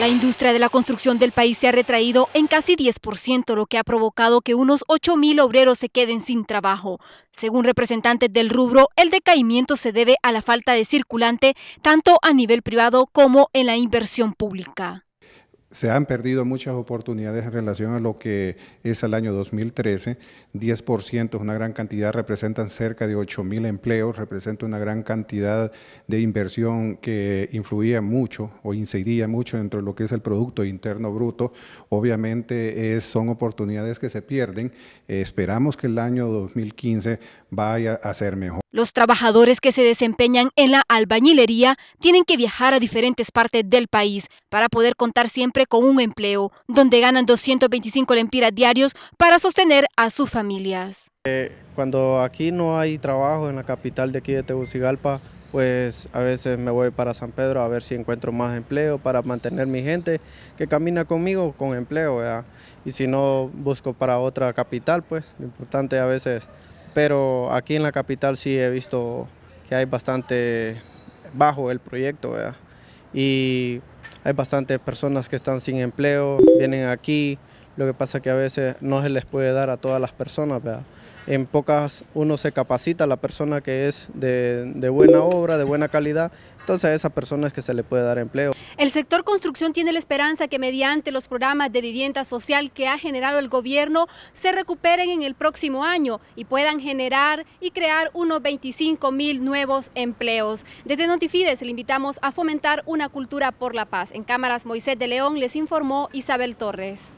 La industria de la construcción del país se ha retraído en casi 10%, lo que ha provocado que unos 8.000 obreros se queden sin trabajo. Según representantes del rubro, el decaimiento se debe a la falta de circulante tanto a nivel privado como en la inversión pública se han perdido muchas oportunidades en relación a lo que es el año 2013. 10% es una gran cantidad, representan cerca de 8 mil empleos, representa una gran cantidad de inversión que influía mucho o incidía mucho dentro de lo que es el Producto Interno Bruto. Obviamente son oportunidades que se pierden. esperamos que el año 2015 vaya a ser mejor. Los trabajadores que se desempeñan en la albañilería tienen que viajar a diferentes partes del país para poder contar siempre con un empleo, donde ganan 225 lempiras diarios para sostener a sus familias. Eh, cuando aquí no hay trabajo en la capital de aquí de Tegucigalpa, pues a veces me voy para San Pedro a ver si encuentro más empleo para mantener mi gente que camina conmigo con empleo, y si no busco para otra capital, pues lo importante a veces pero aquí en la capital sí he visto que hay bastante bajo el proyecto, ¿verdad? y hay bastantes personas que están sin empleo, vienen aquí, lo que pasa que a veces no se les puede dar a todas las personas, ¿verdad? En pocas uno se capacita la persona que es de, buena obra, de buena calidad, entonces a esas persona es que se le puede dar empleo. El sector construcción tiene la esperanza que mediante los programas de vivienda social que ha generado el gobierno se recuperen en el próximo año y puedan generar y crear unos 25 mil nuevos empleos. Desde Notifides le invitamos a fomentar una cultura por la paz. En cámaras Moisés de León les informó Isabel Torres.